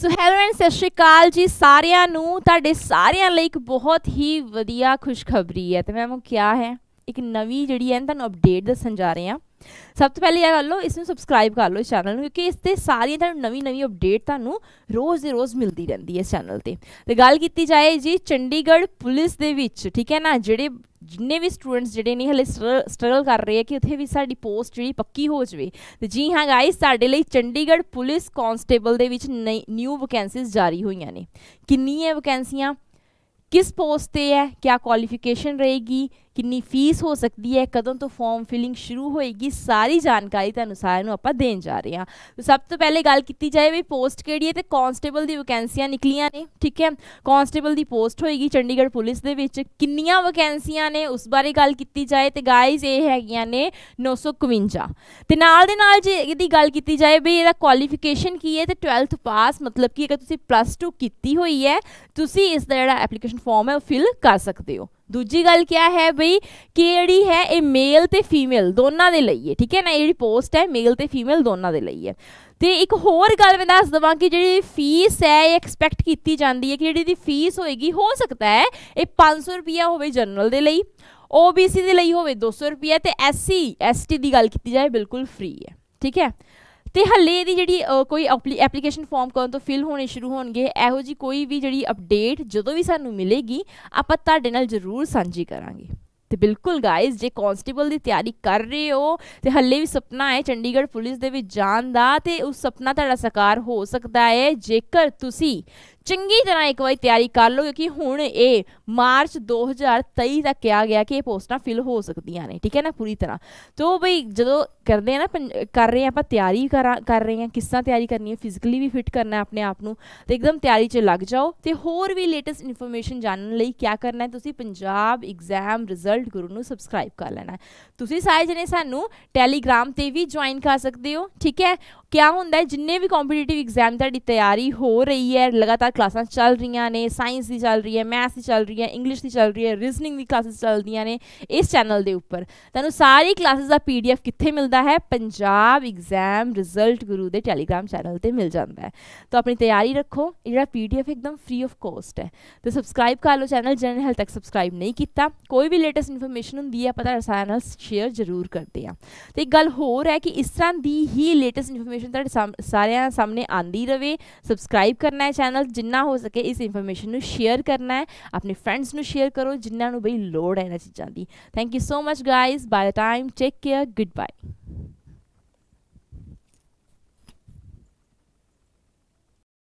so hello and ਸਤਿ ਸ਼੍ਰੀ ਅਕਾਲ ਜੀ ਸਾਰਿਆਂ ਨੂੰ ਤੁਹਾਡੇ ਸਾਰਿਆਂ ਲਈ ਇੱਕ ਬਹੁਤ ਹੀ ਵਧੀਆ ਖੁਸ਼ਖਬਰੀ ਹੈ ਤੇ ਮੈਂ ਉਹ ਕਿਆ ਹੈ ਇੱਕ ਨਵੀਂ ਜਿਹੜੀ ਹੈ ਤੁਹਾਨੂੰ ਅਪਡੇਟ ਦੱਸਣ ਜਾ ਰਹੇ ਹਾਂ ਸਭ ਤੋਂ ਪਹਿਲੇ ਇਹ ਕਰ ਲਓ ਇਸ ਨੂੰ ਸਬਸਕ੍ਰਾਈਬ ਕਰ ਲਓ ਇਸ ਚੈਨਲ ਨੂੰ ਕਿਉਂਕਿ ਇਸ ਤੇ ਸਾਰੀਆਂ ਤੁਹਾਨੂੰ ਨਵੀਂ ਨਵੀਂ ਅਪਡੇਟ ਤੁਹਾਨੂੰ ਰੋਜ਼ ਦੇ ਰੋਜ਼ ਮਿਲਦੀ ਰਹਿੰਦੀ ਹੈ ਇਸ ਚੈਨਲ ਤੇ ਤੇ ਗੱਲ ਕੀਤੀ ਜਾਏ ਜੀ ਚੰਡੀਗੜ੍ਹ ਪੁਲਿਸ ਦੇ ਵਿੱਚ ਠੀਕ ਹੈ ਨਾ ਜਿਹੜੇ ਜਿੰਨੇ ਵੀ ਸਟੂਡੈਂਟਸ ਜਿਹੜੇ ਨੇ ਹਲੇ ਸਟਰਗਲ ਕਰ ਰਹੇ ਆ ਕਿ ਉੱਥੇ ਵੀ ਸਾਡੀ ਪੋਸਟ ਜਿਹੜੀ ਪੱਕੀ ਹੋ ਜਵੇ ਤੇ ਜੀ ਹਾਂ ਗਾਇਸ ਸਾਡੇ ਲਈ ਚੰਡੀਗੜ੍ਹ ਪੁਲਿਸ ਕਾਂਸਟੇਬਲ ਦੇ ਵਿੱਚ ਨਿਊ ਵੈਕੈਂਸੀਜ਼ ਜਾਰੀ ਹੋਈਆਂ ਨੇ ਕਿੰਨੀ ਹੈ ਵੈਕੈਂਸੀਆਂ ਕਿਸ ਪੋਸਟ ਤੇ ਹੈ ਕੀ ਕੁਆਲੀਫਿਕੇਸ਼ਨ ਰਹੇਗੀ ਕਿੰਨੀ ਫੀਸ ਹੋ ਸਕਦੀ ਹੈ ਕਦੋਂ ਤੋਂ ਫਾਰਮ ਫਿਲਿੰਗ ਸ਼ੁਰੂ ਹੋਏਗੀ ਸਾਰੀ ਜਾਣਕਾਰੀ ਤੁਹਾਨੂੰ ਸਾਰਿਆਂ ਨੂੰ ਆਪਾਂ ਦੇਣ ਜਾ ਰਹੇ ਹਾਂ ਸਭ ਤੋਂ ਪਹਿਲੇ ਗੱਲ ਕੀਤੀ ਜਾਏ ਵੀ ਪੋਸਟ ਕਿਹੜੀ ਹੈ ਤੇ ਕਾਂਸਟੇਬਲ ਦੀ ਵੈਕੈਂਸੀਆਂ ਨਿਕਲੀਆਂ ਨੇ ਠੀਕ ਹੈ ਕਾਂਸਟੇਬਲ ਦੀ ਪੋਸਟ ਹੋਏਗੀ ਚੰਡੀਗੜ੍ਹ ਪੁਲਿਸ ਦੇ ਵਿੱਚ ਕਿੰਨੀਆਂ ਵੈਕੈਂਸੀਆਂ ਨੇ ਉਸ ਬਾਰੇ ਗੱਲ ਕੀਤੀ ਜਾਏ ਤੇ ਗਾਇਜ਼ ਇਹ ਹੈਗੀਆਂ ਨੇ 951 ਤੇ ਨਾਲ ਦੇ ਨਾਲ ਜੇ ਇਹਦੀ ਗੱਲ ਕੀਤੀ ਜਾਏ ਵੀ ਇਹਦਾ ਕੁਆਲੀਫਿਕੇਸ਼ਨ ਕੀ ਹੈ ਤੇ 12th ਪਾਸ ਮਤਲਬ ਕਿ ਅਗਰ ਤੁਸੀਂ ਪਲੱਸ 2 ਕੀਤੀ ਹੋਈ ਹੈ ਤੁਸੀਂ ਇਸ ਦਾ ਜਿਹੜਾ ਐਪਲੀਕੇਸ਼ਨ ਫਾਰਮ ਹੈ ਉਹ ਫਿਲ ਕਰ ਸਕਦੇ ਹੋ ਦੂਜੀ ਗੱਲ ਕੀ ਹੈ ਬਈ ਕਿ ਜਿਹੜੀ ਹੈ ਇਹ ਮੇਲ ਤੇ ਫੀਮੇਲ ਦੋਨਾਂ ਦੇ ਲਈ ਹੈ ਠੀਕ ਹੈ ਨਾ ਜਿਹੜੀ ਪੋਸਟ ਹੈ ਮੇਲ ਤੇ ਫੀਮੇਲ ਦੋਨਾਂ ਦੇ ਲਈ ਹੈ ਤੇ ਇੱਕ ਹੋਰ ਗੱਲ ਮੈਂ ਦੱਸ ਦਵਾਂ ਕਿ ਜਿਹੜੀ ਫੀਸ ਹੈ ਇਹ ਐਕਸਪੈਕਟ ਕੀਤੀ ਜਾਂਦੀ ਹੈ ਕਿ ਜਿਹੜੀ ਦੀ ਫੀਸ ਹੋਏਗੀ ਹੋ ਸਕਦਾ ਹੈ ਇਹ 500 ਰੁਪਿਆ ਹੋਵੇ ਜਨਰਲ ਦੇ ਲਈ OBC ਦੇ ਲਈ ਹੋਵੇ 200 ਰੁਪਿਆ ਤੇ SC e, ST ਦੀ ਗੱਲ ਕੀਤੀ ਜਾਏ ਬਿਲਕੁਲ ਫ੍ਰੀ ਹੈ ਠੀਕ ਹੈ ਤੇ ਹੱਲੇ ਇਹਦੀ ਜਿਹੜੀ ਕੋਈ ਐਪਲੀਕੇਸ਼ਨ ਫਾਰਮ ਕਰਨ ਤੋਂ ਫਿਲ ਹੋਣੇ ਸ਼ੁਰੂ ਹੋਣਗੇ ਇਹੋ ਜੀ ਕੋਈ ਵੀ ਜਿਹੜੀ ਅਪਡੇਟ ਜਦੋਂ ਵੀ ਸਾਨੂੰ ਮਿਲੇਗੀ ਆਪਾਂ ਤੁਹਾਡੇ ਨਾਲ ਜ਼ਰੂਰ ਸਾਂਝੀ ਕਰਾਂਗੇ ਤੇ ਬਿਲਕੁਲ ਗਾਇਜ਼ ਜੇ ਕਨਸਟੇਬਲ ਦੀ ਤਿਆਰੀ ਕਰ ਰਹੇ ਹੋ ਤੇ ਹੱਲੇ ਵੀ ਸੁਪਨਾ ਹੈ ਚੰਡੀਗੜ੍ਹ ਪੁਲਿਸ ਦੇ ਵਿੱਚ ਜਾਣ ਦਾ ਤੇ ਉਸ ਸੁਪਨਾ ਤੁਹਾਡਾ ਸਾਕਾਰ ਹੋ ਸਕਦਾ ਹੈ ਜੇਕਰ ਤੁਸੀਂ ਚੰਗੀ ਤਰ੍ਹਾਂ ਇੱਕ ਵਾਰੀ ਤਿਆਰੀ ਕਰ ਲਓ ਕਿਉਂਕਿ ਹੁਣ ਇਹ ਮਾਰਚ 2023 ਤੱਕ ਕਿਹਾ ਗਿਆ ਕਿ ਇਹ ਪੋਸਟਾਂ ਫਿਲ ਹੋ ਸਕਦੀਆਂ ਨੇ ਠੀਕ ਹੈ ਨਾ ਪੂਰੀ ਤਰ੍ਹਾਂ ਤੋਂ ਬਈ ਜਦੋਂ ਕਰਦੇ ਆ ਨਾ ਕਰ ਰਹੇ ਆ ਆਪਾਂ ਤਿਆਰੀ ਕਰ ਰਹੇ ਆ ਕਿਸ ਤਰ੍ਹਾਂ ਤਿਆਰੀ ਕਰਨੀ ਹੈ ਫਿਜ਼ੀਕਲੀ ਵੀ ਫਿਟ ਕਰਨਾ ਆਪਣੇ ਆਪ ਨੂੰ ਤੇ ਇੱਕਦਮ ਤਿਆਰੀ 'ਚ ਲੱਗ ਜਾਓ ਤੇ ਹੋਰ ਵੀ ਲੇਟੈਸਟ ਇਨਫੋਰਮੇਸ਼ਨ ਜਾਣਨ ਲਈ ਕੀ ਕਰਨਾ ਹੈ ਤੁਸੀਂ ਪੰਜਾਬ ਐਗਜ਼ਾਮ ਰਿਜ਼ਲਟ ਗੁਰੂ ਨੂੰ ਸਬਸਕ੍ਰਾਈਬ ਕਰ ਲੈਣਾ ਤੁਸੀਂ ਸਾਰੇ ਜਣੇ ਸਾਨੂੰ ਟੈਲੀਗ੍ਰਾਮ ਤੇ ਵੀ ਜੁਆਇਨ ਕਰ ਸਕਦੇ ਹੋ ਠੀਕ ਹੈ ਕਿਆ ਹੁੰਦਾ ਜਿੰਨੇ ਵੀ ਕੰਪੀਟੀਟਿਵ ਐਗਜ਼ਾਮ ਤੁਹਾਡੀ ਤਿਆਰੀ ਹੋ ਰਹੀ ਹੈ ਲਗਾਤਾਰ ਕਲਾਸਾਂ ਚੱਲ ਰਹੀਆਂ ਨੇ ਸਾਇੰਸ ਦੀ ਚੱਲ ਰਹੀ ਹੈ ਮੈਥ ਦੀ ਚੱਲ ਰਹੀ ਹੈ ਇੰਗਲਿਸ਼ ਦੀ ਚੱਲ ਰਹੀ ਹੈ ਰੀਜ਼ਨਿੰਗ ਦੀ ਕਲਾਸਾਂ ਚੱਲਦੀਆਂ ਨੇ ਇਸ ਚੈਨਲ ਦੇ ਉੱਪਰ ਤੁਹਾਨੂੰ ਸਾਰੀ ਕਲਾਸਾਂ ਦਾ ਪੀਡੀਐਫ ਕਿੱਥੇ ਮਿਲਦਾ ਹੈ ਪੰਜਾਬ ਐਗਜ਼ਾਮ ਰਿਜ਼ਲਟ ਗੁਰੂ ਦੇ ਟੈਲੀਗ੍ਰਾਮ ਚੈਨਲ ਤੇ ਮਿਲ ਜਾਂਦਾ ਹੈ ਤਾਂ ਆਪਣੀ ਤਿਆਰੀ ਰੱਖੋ ਜਿਹੜਾ ਪੀਡੀਐਫ ਇੱਕਦਮ ਫ੍ਰੀ ਆਫ ਕੋਸਟ ਹੈ ਤੇ ਸਬਸਕ੍ਰਾਈਬ ਕਰ ਲਓ ਚੈਨਲ ਜਨਰਲ ਹੈਲਥ ਤੱਕ ਸਬਸਕ੍ਰਾਈਬ ਨਹੀਂ ਕੀਤਾ ਕੋਈ ਵੀ ਲੇਟੈਸਟ ਇਨਫੋਰਮੇਸ਼ਨ ਹੁੰਦੀ ਹੈ ਪਤਾ ਰਸਾਇਣ ਨਾਲ ਸ਼ੇਅਰ ਜ਼ਰੂਰ ਕਰਦੇ ਆ ਤੇ ਇੱਕ ਗੱਲ ਹੋਰ ਹੈ ਕਿ ਇਸ ਤਰ੍ਹਾਂ ਦੀ ਹੀ ਲੇਟੈਸਟ ਇਨਫੋਰਮੇਸ਼ਨ ਇਨਫੋਰਮੇਸ਼ਨ ਤੁਹਾਡੇ ਸਾਰਿਆਂ ਸਾਹਮਣੇ ਆਂਦੀ ਰਵੇ ਸਬਸਕ੍ਰਾਈਬ ਕਰਨਾ ਹੈ ਚੈਨਲ ਜਿੰਨਾ ਹੋ ਸਕੇ ਇਸ ਇਨਫੋਰਮੇਸ਼ਨ ਨੂੰ ਸ਼ੇਅਰ ਕਰਨਾ ਹੈ ਆਪਣੇ ਫਰੈਂਡਸ ਨੂੰ ਸ਼ੇਅਰ ਕਰੋ ਜਿਨ੍ਹਾਂ ਨੂੰ ਬਈ ਲੋੜ ਹੈ ਇਹਨਾਂ ਚੀਜ਼ਾਂ ਦੀ thank you so much guys bye ਦਾ time take care good bye